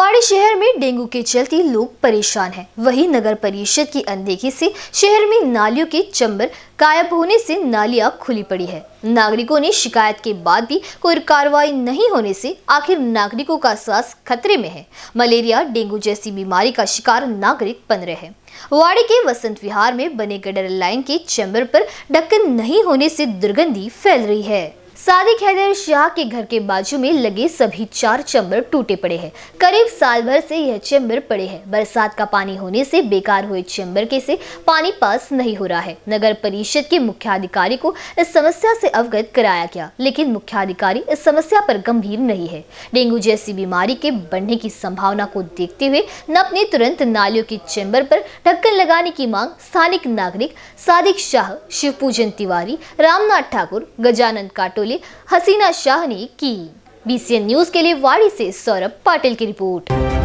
निवाड़ी शहर में डेंगू के चलते लोग परेशान हैं वहीं नगर परिषद की अनदेखी से शहर में नालियों के चंबर गायब होने से नालियां खुली पड़ी है नागरिकों ने शिकायत के बाद भी कोई कार्रवाई नहीं होने से आखिर नागरिकों का स्वास्थ्य खतरे में है मलेरिया डेंगू जैसी बीमारी का शिकार नागरिक बन रहे हैं वाड़ी के वसंत विहार में बने गडर लाइन के चैम्बर पर ढक्कन नहीं होने से दुर्गंधी फैल रही है सादिक हैदर शाह के घर के बाजू में लगे सभी चार चैम्बर टूटे पड़े हैं करीब साल भर से यह चैम्बर पड़े हैं बरसात का पानी होने से बेकार हुए चैम्बर के से पानी पास नहीं हो रहा है नगर परिषद के मुख्याधिकारी को इस समस्या से अवगत कराया गया लेकिन मुख्याधिकारी इस समस्या पर गंभीर नहीं है डेंगू जैसी बीमारी के बढ़ने की संभावना को देखते हुए नप ने तुरंत नालियों के चैम्बर पर ढक्कन लगाने की मांग स्थानिक नागरिक सादिक शाह शिव तिवारी रामनाथ ठाकुर गजानंद काटोली बोले हसीना शाह ने की बीसीएन न्यूज के लिए वाड़ी से सौरभ पाटिल की रिपोर्ट